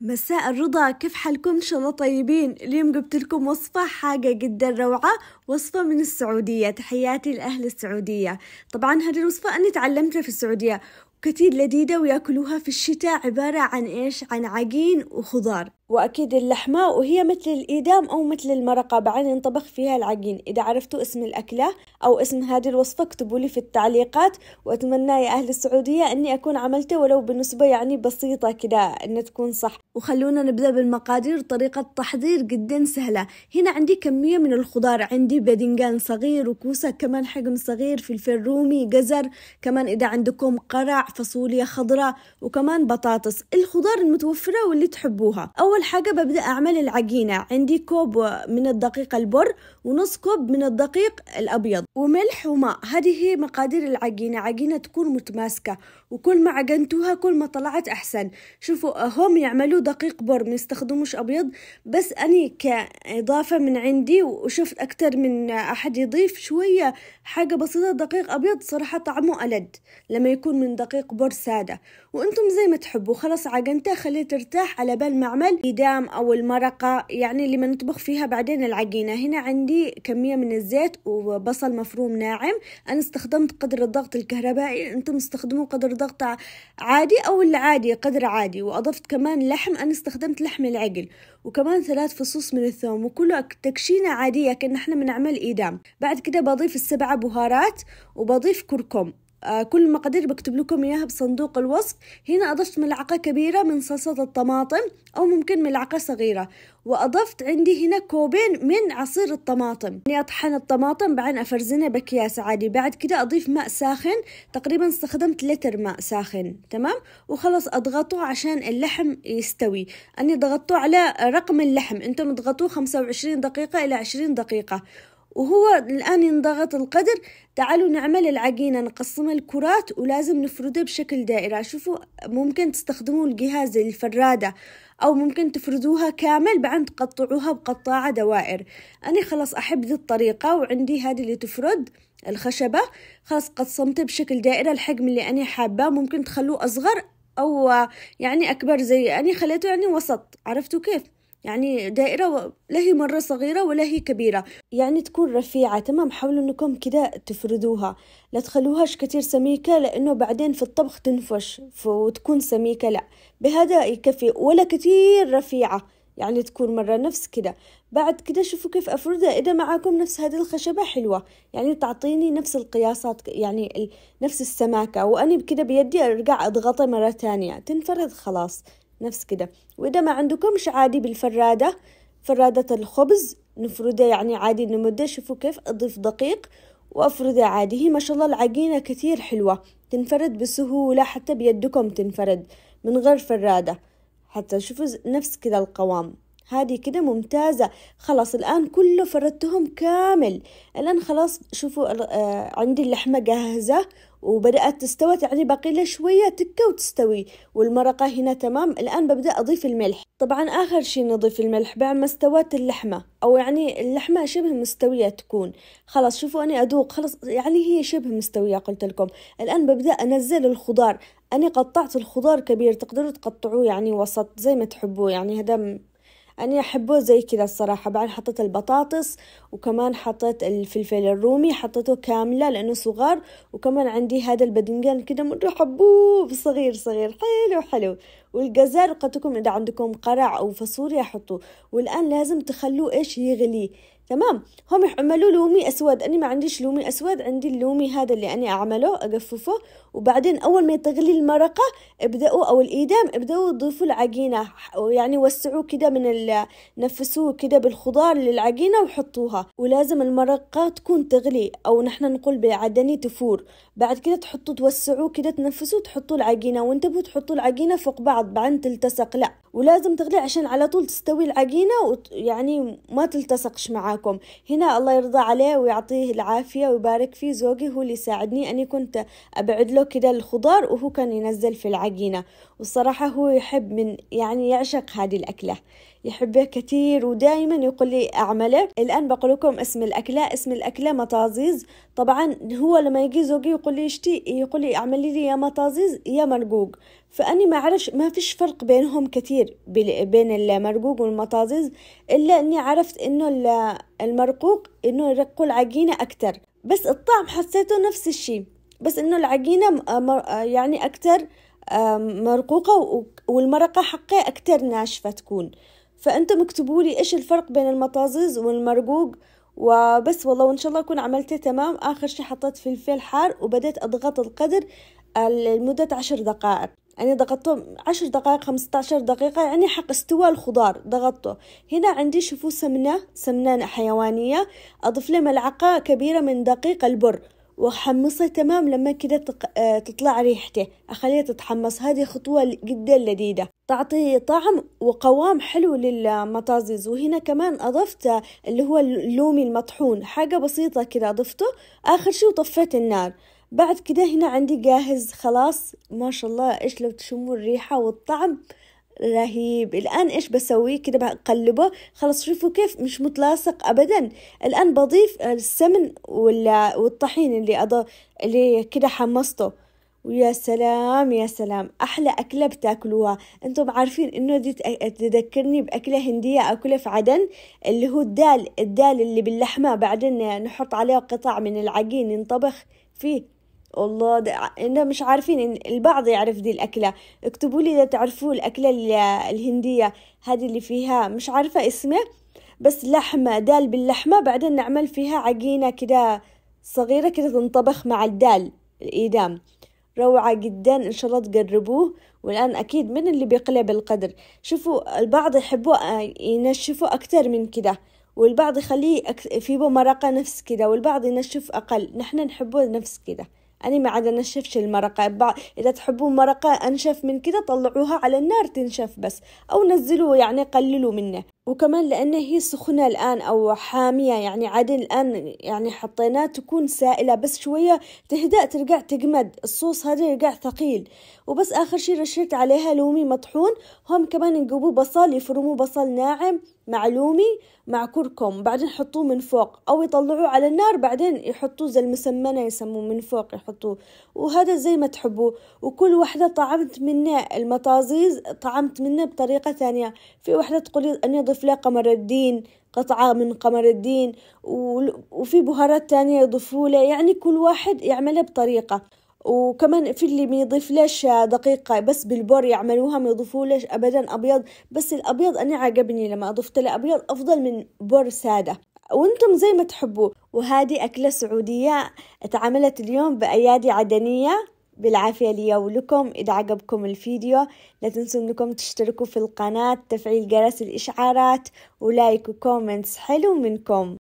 مساء الرضا كيف حالكم ان شاء الله طيبين اليوم جبت لكم وصفة حاجة جدا روعة وصفة من السعودية تحياتي لأهل السعودية طبعا هذه الوصفة أنا تعلمتها في السعودية وكتير لذيذة وياكلوها في الشتاء عبارة عن إيش عن عجين وخضار وأكيد اللحمة وهي مثل الإيدام أو مثل المرقة بعدين ينطبخ فيها العجين إذا عرفتوا اسم الأكلة أو اسم هذه الوصفة اكتبوا لي في التعليقات وأتمنى يا أهل السعودية أني أكون عملته ولو بنسبة يعني بسيطة كده أن تكون صح وخلونا نبدأ بالمقادير طريقة تحضير جدا سهلة هنا عندي كمية من الخضار عندي بدنجان صغير وكوسة كمان حجم صغير فلفل رومي جزر كمان إذا عندكم قرع فاصوليا خضراء وكمان بطاطس الخضار المتوفرة واللي تحبوها أول أول حاجة ببدأ أعمل العجينة عندي كوب من الدقيق البر ونص كوب من الدقيق الأبيض وملح وماء هذه هي مقادير العجينة عجينة تكون متماسكة وكل ما عجنتوها كل ما طلعت أحسن شوفوا هم يعملوا دقيق بر ما يستخدموش أبيض بس أني كإضافة من عندي وشفت أكتر من أحد يضيف شوية حاجة بسيطة دقيق أبيض صراحة طعمه ألد لما يكون من دقيق بر سادة وأنتم زي ما تحبوا خلاص عجنتها خليه ترتاح على بال ما أعمل الإدام أو المرقة يعني اللي بنطبخ فيها بعدين العجينة هنا عندي كمية من الزيت وبصل مفروم ناعم أنا استخدمت قدر الضغط الكهربائي أنتم استخدموا قدر ضغط عادي أو العادي قدر عادي وأضفت كمان لحم أنا استخدمت لحم العجل وكمان ثلاث فصوص من الثوم وكله تكشينة عادية كأن احنا بنعمل إيدام بعد كده بضيف السبعة بهارات وبضيف كركم آه، كل المقادير بكتب لكم إياها بصندوق الوصف هنا أضفت ملعقة كبيرة من صلصة الطماطم أو ممكن ملعقة صغيرة وأضفت عندي هنا كوبين من عصير الطماطم يعني أطحن الطماطم بعدين أفرزنها بأكياس عادي بعد كده أضيف ماء ساخن تقريبا استخدمت لتر ماء ساخن تمام وخلص أضغطه عشان اللحم يستوي أني ضغطته على رقم اللحم أنتم اضغطوه 25 دقيقة إلى 20 دقيقة وهو الآن ينضغط القدر تعالوا نعمل العجينة نقسم الكرات ولازم نفرده بشكل دائرة شوفوا ممكن تستخدموا الجهاز الفرادة أو ممكن تفردوها كامل بعدين تقطعوها بقطاعة دوائر أنا خلاص أحب ذي الطريقة وعندي هذه اللي تفرد الخشبة خلاص قسمتها بشكل دائرة الحجم اللي أنا حابة ممكن تخلوه أصغر أو يعني أكبر زي أنا خليته يعني وسط عرفتوا كيف؟ يعني دائرة لا هي مرة صغيرة ولا هي كبيرة يعني تكون رفيعة تمام حاولوا انكم كده تفردوها لا تخلوهاش كتير سميكة لانه بعدين في الطبخ تنفش وتكون سميكة لا بهذا يكفي ولا كتير رفيعة يعني تكون مرة نفس كده بعد كده شوفوا كيف أفردها إذا معاكم نفس هذه الخشبة حلوة يعني تعطيني نفس القياسات يعني نفس السماكة وأني بكده بيدي أرجع أضغطها مرة تانية تنفرد خلاص نفس كده وإذا ما عندكمش عادي بالفرادة فرادة الخبز نفرده يعني عادي نمده شوفوا كيف أضيف دقيق وافرده عادي هي ما شاء الله العجينة كثير حلوة تنفرد بسهولة حتى بيدكم تنفرد من غير فرادة حتى شوفوا نفس كده القوام هذه كده ممتازة خلاص الآن كله فردتهم كامل الآن خلاص شوفوا آه، عندي اللحمة جاهزة وبدأت تستوي يعني باقي لها شوية تكة وتستوي والمرقة هنا تمام الآن ببدأ أضيف الملح طبعا آخر شي نضيف الملح بعد ما استوت اللحمة أو يعني اللحمة شبه مستوية تكون خلاص شوفوا أنا أدوق خلاص يعني هي شبه مستوية قلت لكم الآن ببدأ أنزل الخضار أنا قطعت الخضار كبير تقدروا تقطعوه يعني وسط زي ما تحبوا يعني هذا أنا أحبه زي كذا الصراحة بعد حطيت البطاطس وكمان حطيت الفلفل الرومي حطيته كاملة لأنه صغار وكمان عندي هذا البدنجان كده مرة حبوب صغير صغير حلو حلو والجزر قطكم إذا عندكم قرع أو فاصوليا حطوه والآن لازم تخلوه إيش يغلي تمام هم يعملوا لومي أسود أنا ما عنديش لومي أسود عندي اللومي هذا اللي أنا أعمله أجففه وبعدين أول ما تغلي المرقة ابدأوا أو الإيدام ابدأوا تضيفوا العجينة يعني وسعوه كده من ال... نفسوه كده بالخضار للعجينة وحطوها ولازم المرقة تكون تغلي أو نحن نقول بعدني تفور بعد كده تحطوا توسعوه كده تنفسوه تحطوا العجينة وانتبهوا تحطوا العجينة فوق بعض بعض بعدين تلتصق لا ولازم تغلي عشان على طول تستوي العجينة ويعني ما تلتصقش معاكم هنا الله يرضى عليه ويعطيه العافية ويبارك فيه زوجي هو اللي ساعدني أني كنت أبعد له كده الخضار وهو كان ينزل في العجينة والصراحة هو يحب من يعني يعشق هذه الأكلة يحبها كثير ودائما يقول لي أعمله الآن بقول لكم اسم الأكلة اسم الأكلة مطازيز طبعا هو لما يجي زوجي يقول لي اشتي يقول لي اعملي لي يا مطازيز يا مرقوق فأني ما عرفش ما فيش فرق بينهم كتير بين المرقوق والمطازز إلا أني عرفت أنه المرقوق أنه يرقوا العجينة أكتر بس الطعم حسيته نفس الشي بس أنه العجينة يعني أكتر مرقوقة والمرقة حقي أكتر ناشفة تكون فأنتم اكتبوا لي إيش الفرق بين المطازز والمرقوق وبس والله وإن شاء الله أكون عملته تمام آخر شي حطيت فلفل حار وبدأت أضغط القدر لمدة عشر دقائق يعني ضغطته عشر دقائق خمسة دقيقة يعني حق استوى الخضار ضغطته هنا عندي شوفوا سمنة سمنة حيوانية أضف له ملعقة كبيرة من دقيق البر وحمصه تمام لما كده آه، تطلع ريحته أخليها تتحمص هذه خطوة جدا لذيذة تعطي طعم وقوام حلو للمطازز وهنا كمان أضفت آه، اللي هو اللومي المطحون حاجة بسيطة كده أضفته آخر شي وطفيت النار بعد كده هنا عندي جاهز خلاص ما شاء الله ايش لو تشموا الريحة والطعم رهيب الآن إيش بسوي كده بقلبه خلاص شوفوا كيف مش متلاصق أبدا الآن بضيف السمن والطحين اللي أض اللي كده حمصته ويا سلام يا سلام أحلى أكلة بتاكلوها أنتم عارفين إنه دي تذكرني بأكلة هندية أكلها في عدن اللي هو الدال الدال اللي باللحمة بعدين نحط عليه قطع من العجين ينطبخ فيه الله ده انا مش عارفين إن البعض يعرف دي الاكله اكتبوا لي اذا تعرفوا الاكله الهنديه هذه اللي فيها مش عارفه اسمه بس لحمه دال باللحمه بعدين نعمل فيها عجينه كده صغيره كده تنطبخ مع الدال الايدام روعة جدا إن شاء الله تقربوه والآن أكيد من اللي بيقلب القدر شوفوا البعض يحبوا آه، ينشفوا أكتر من كده والبعض يخليه في مرقة نفس كده والبعض ينشف أقل نحن نحبه نفس كده أنا ما عاد انشفش المرقة إذا تحبون مرقة أنشف من كده طلعوها على النار تنشف بس أو نزلوا يعني قللوا منه وكمان لأنه هي سخنة الآن أو حامية يعني عاد الآن يعني حطيناه تكون سائلة بس شوية تهدأ ترجع تجمد الصوص هذا يرجع ثقيل وبس آخر شي رشيت عليها لومي مطحون هم كمان يجيبوا بصل يفرموا بصل ناعم مع لومي مع كركم بعدين يحطوه من فوق أو يطلعوه على النار بعدين يحطوه زي المسمنة يسموه من فوق يحطوه وهذا زي ما تحبوا وكل وحدة طعمت منه المطازيز طعمت منه بطريقة ثانية في وحدة تقولي أني له قمر الدين قطعة من قمر الدين وفي بهارات تانية يضيفوا له يعني كل واحد يعملها بطريقة وكمان في اللي ما يضيفليش دقيقة بس بالبور يعملوها ما يضيفوا ليش أبدا أبيض بس الأبيض أنا عجبني لما أضفت له أبيض أفضل من بور سادة وانتم زي ما تحبوا وهذه أكلة سعودية اتعملت اليوم بأيادي عدنية بالعافية لي ولكم إذا عجبكم الفيديو لا تنسوا أنكم تشتركوا في القناة تفعيل جرس الإشعارات ولايك وكومنتس حلو منكم